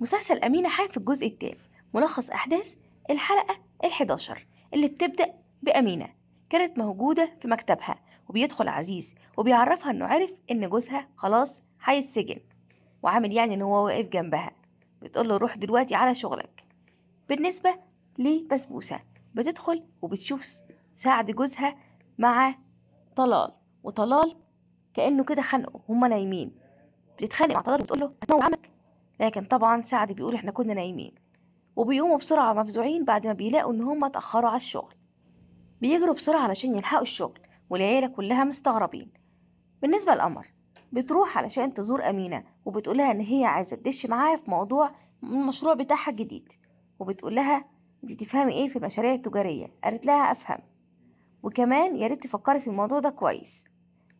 مسلسل أمينة حاف في الجزء الثالث ملخص أحداث الحداشر اللي بتبدأ بأمينة كانت موجودة في مكتبها وبيدخل عزيز وبيعرفها إنه عرف إن جوزها خلاص هيتسجن وعامل يعني إن هو واقف جنبها بتقول له روح دلوقتي على شغلك بالنسبة لبسبوسة بتدخل وبتشوف سعد جوزها مع طلال وطلال كأنه كده خانقه هما نايمين بتتخانق مع طلال وتقول له هتموت عمك لكن طبعا سعد بيقول احنا كنا نايمين وبيقوموا بسرعة مفزوعين بعد ما بيلاقوا إن هما اتأخروا على الشغل بيجروا بسرعة علشان يلحقوا الشغل والعيلة كلها مستغربين بالنسبة لقمر بتروح علشان تزور أمينة وبتقولها إن هي عايزة تدش معاها في موضوع المشروع بتاعها الجديد وبتقولها انت تفهمي ايه في المشاريع التجارية قالت لها أفهم وكمان يا ريت تفكري في الموضوع ده كويس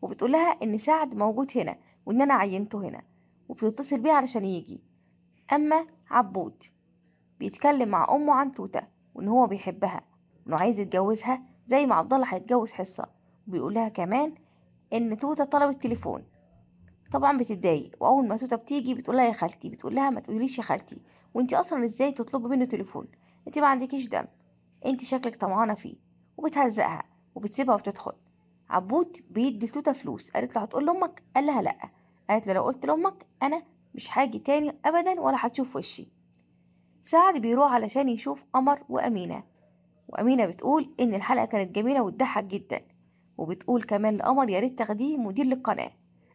وبتقولها إن سعد موجود هنا وإن أنا عينته هنا وبتتصل بيه علشان يجي أما عبود بيتكلم مع أمه عن توتة وإن هو بيحبها وإنه عايز يتجوزها زي ما عبد الله هيتجوز حصة وبيقولها كمان إن توتة طلبت تليفون طبعا بتتضايق واول ما توته بتيجي بتقولها يا خالتي بتقولها ما تقوليش يا خالتي وإنتي اصلا ازاي تطلبي منه تليفون إنتي ما عندكيش دم إنتي شكلك طمعانه فيه وبتهزقها وبتسيبها وبتدخل عبود بيدي لتوته فلوس قالت له هتقول لامك قال لها لا قالت له لو قلت لامك انا مش هاجي تاني أبدا ولا هتشوف وشي سعد بيروح علشان يشوف قمر وأمينة وأمينة بتقول إن الحلقة كانت جميلة وتضحك جدا وبتقول كمان لقمر يا ريت تاخديه مدير للقناة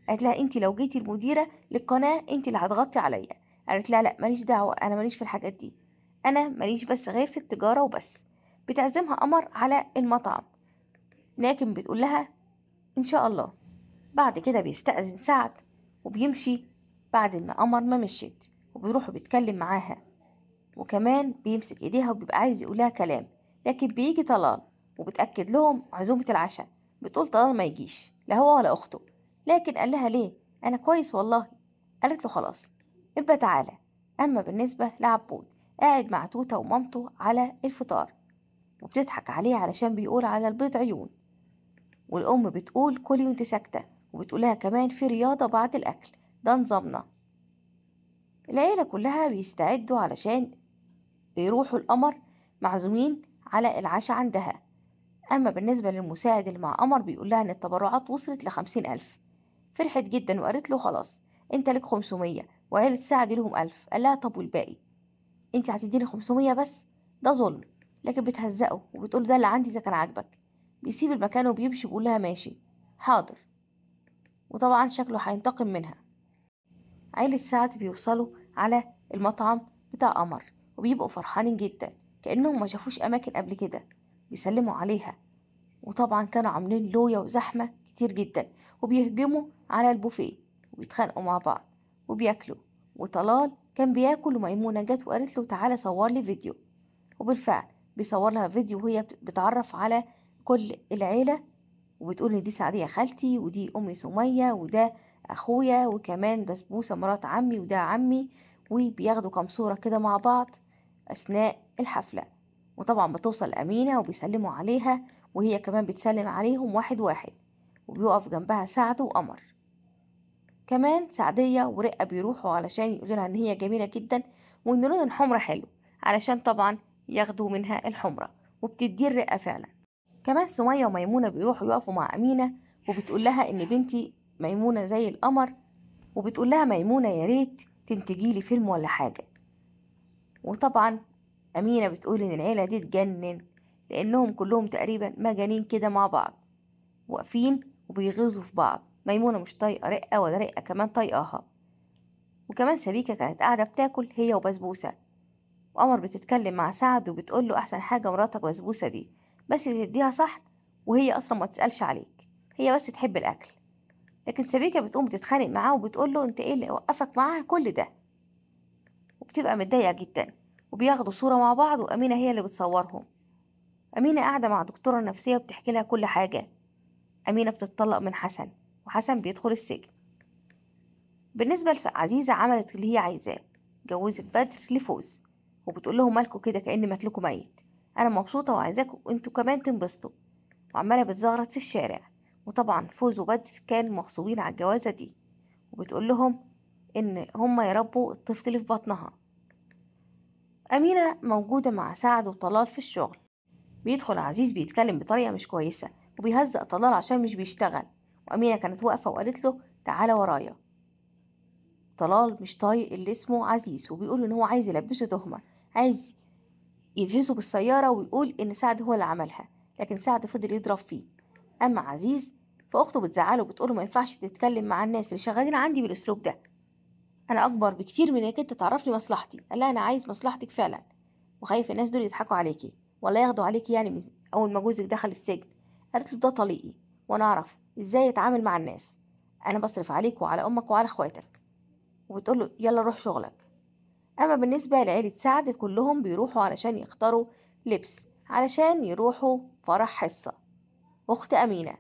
قالت لها انت لو جيتي المديرة للقناة انت اللي هتغطي عليا قالت لها لا ماليش دعوة انا ماليش في الحاجات دي انا ماليش بس غير في التجارة وبس بتعزمها قمر على المطعم لكن بتقول لها ان شاء الله بعد كده بيستأذن سعد وبيمشي بعد ما قمر ما مشيت وبيروح وبيتكلم معاها وكمان بيمسك ايديها وبيبقى عايز يقولها كلام لكن بيجي طلال وبتأكد لهم عزومة العشاء بتقول طلال ما يجيش لا هو ولا أخته لكن قال لها ليه أنا كويس والله قالت له خلاص ابقى تعالى أما بالنسبة لعبود قاعد مع توتة ومامته على الفطار وبتضحك عليه علشان بيقول على البيض عيون والأم بتقول كل وانت ساكتة وبتقولها كمان في رياضة بعد الأكل ده نظامنا العيلة كلها بيستعدوا علشان بيروحوا القمر معزومين على العشاء عندها أما بالنسبة للمساعد اللي مع قمر بيقولها إن التبرعات وصلت لخمسين ألف فرحت جدا وقالت له خلاص أنت لك خمسمية وعيلة سعد لهم ألف قال لها طب والباقي أنت هتديني خمسمية بس ده ظلم لكن بتهزقه وبتقول ده اللي عندي إذا كان عاجبك بيسيب المكان وبيمشي بيقول لها ماشي حاضر وطبعا شكله هينتقم منها عيلة سعد بيوصلوا على المطعم بتاع قمر وبيبقوا فرحانين جدا كأنهم ما شافوش أماكن قبل كده بيسلموا عليها وطبعا كانوا عاملين لويا وزحمة كتير جدا وبيهجموا على البوفيه وبيتخانقوا مع بعض وبياكلوا وطلال كان بياكل وميمونة جت وقالت له تعالى صور لي فيديو وبالفعل بيصور لها فيديو وهي بتعرف على كل العيلة وبتقول إن دي سعدية خالتي ودي أمي سمية وده اخويا وكمان بسبوسة مرات عمي وده عمي وبياخدوا كام صورة كده مع بعض اثناء الحفلة وطبعا بتوصل امينة وبيسلموا عليها وهي كمان بتسلم عليهم واحد واحد وبيقف جنبها سعد وقمر كمان سعدية ورقة بيروحوا علشان يقولوا لها ان هي جميلة جدا وان لون الحمرة حلو علشان طبعا ياخدوا منها الحمرة وبتدي الرقة فعلا كمان سمية وميمونة بيروحوا يقفوا مع أمينة وبتقول لها إن بنتي ميمونة زي القمر وبتقول لها ميمونة يا ريت تنتجي لي فيلم ولا حاجة وطبعا أمينة بتقول إن العيلة دي تجنن لأنهم كلهم تقريبا مجانين كده مع بعض واقفين وبيغيظوا في بعض ميمونة مش طايقة رقة ولا رقة كمان طايقاها وكمان سبيكة كانت قاعدة بتاكل هي وبسبوسة وقمر بتتكلم مع سعد وبتقول له أحسن حاجة مراتك بسبوسة دي بس تديها صح وهي أصلا ما تسألش عليك هي بس تحب الأكل لكن سبيكة بتقوم بتتخانق معاه وبتقول له انت ايه اللي وقفك معاها كل ده وبتبقى متضايقة جدا وبياخدوا صورة مع بعض وأمينة هي اللي بتصورهم أمينة قاعدة مع دكتورة نفسية وبتحكي لها كل حاجة أمينة بتتطلق من حسن وحسن بيدخل السجن بالنسبة لعزيزة عملت اللي هي عايزاه جوزت بدر لفوز وبتقول لهم مالكوا كده كأن مالكوا ميت أنا مبسوطة وعايزاكوا انتوا كمان تنبسطوا وعمالة بتزغرط في الشارع وطبعا فوز وبدر كانوا مغصوبين على الجوازة دي وبتقول لهم إن هما يربوا الطفل اللي في بطنها أمينة موجودة مع سعد وطلال في الشغل بيدخل عزيز بيتكلم بطريقة مش كويسة وبيهزق طلال عشان مش بيشتغل وأمينة كانت واقفة وقالت له تعالى ورايا طلال مش طايق اللي اسمه عزيز وبيقول إن هو عايز يلبسه تهمة عايز يدهسه بالسيارة ويقول إن سعد هو اللي عملها لكن سعد فضل يضرب فيه أما عزيز فأخته بتزعله وبتقوله ما ينفعش تتكلم مع الناس اللي شغالين عندي بالأسلوب ده أنا أكبر بكتير من إنك أنت تعرفني مصلحتي قال لها أنا عايز مصلحتك فعلا وخايف الناس دول يضحكوا عليكي ولا ياخدوا عليكي يعني من أول ما جوزك دخل السجن قالت له ده طليقي وأنا أعرف إزاي أتعامل مع الناس أنا بصرف عليك وعلى أمك وعلى إخواتك وبتقول له يلا روح شغلك أما بالنسبة لعيلة سعد كلهم بيروحوا علشان يختاروا لبس علشان يروحوا فرح حصة أخت أمينة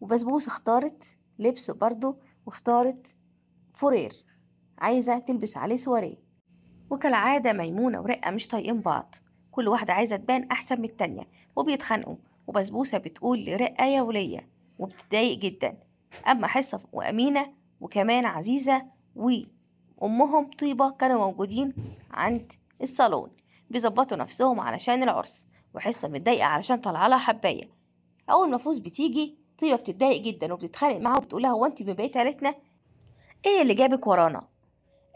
وبسبوسة اختارت لبس برضه واختارت فورير عايزة تلبس عليه سواريه وكالعادة ميمونة ورقة مش طايقين بعض كل واحدة عايزة تبان أحسن من التانية وبيتخانقوا وبسبوسة بتقول لرقة يا ولية وبتضايق جدا أما حصة وأمينة وكمان عزيزة وأمهم طيبة كانوا موجودين عند الصالون بيظبطوا نفسهم علشان العرس وحصة متضايقة علشان طالعة لها حباية اول ما فوز بتيجي طيبه بتتضايق جدا وبتتخانق معاها وبتقولها هو انت من عيلتنا ايه اللي جابك ورانا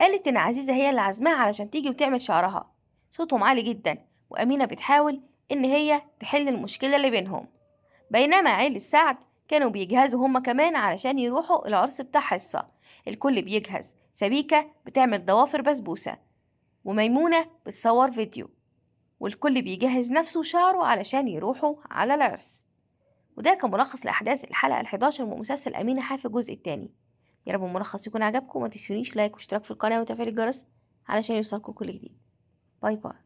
قالت ان عزيزه هي اللي عزماها علشان تيجي وتعمل شعرها صوتهم عالي جدا وامينه بتحاول ان هي تحل المشكله اللي بينهم بينما عيلة سعد كانوا بيجهزوا هما كمان علشان يروحوا العرس بتاع حصة الكل بيجهز سبيكة بتعمل ضوافر بسبوسة وميمونة بتصور فيديو والكل بيجهز نفسه وشعره علشان يروحوا على العرس وده كان ملخص لأحداث الحلقة ال11 من مسلسل أمينة حافي الجزء الثاني يا رب الملخص يكون عجبكم ما تنسونيش لايك واشتراك في القناة وتفعيل الجرس علشان يوصلكم كل جديد باي باي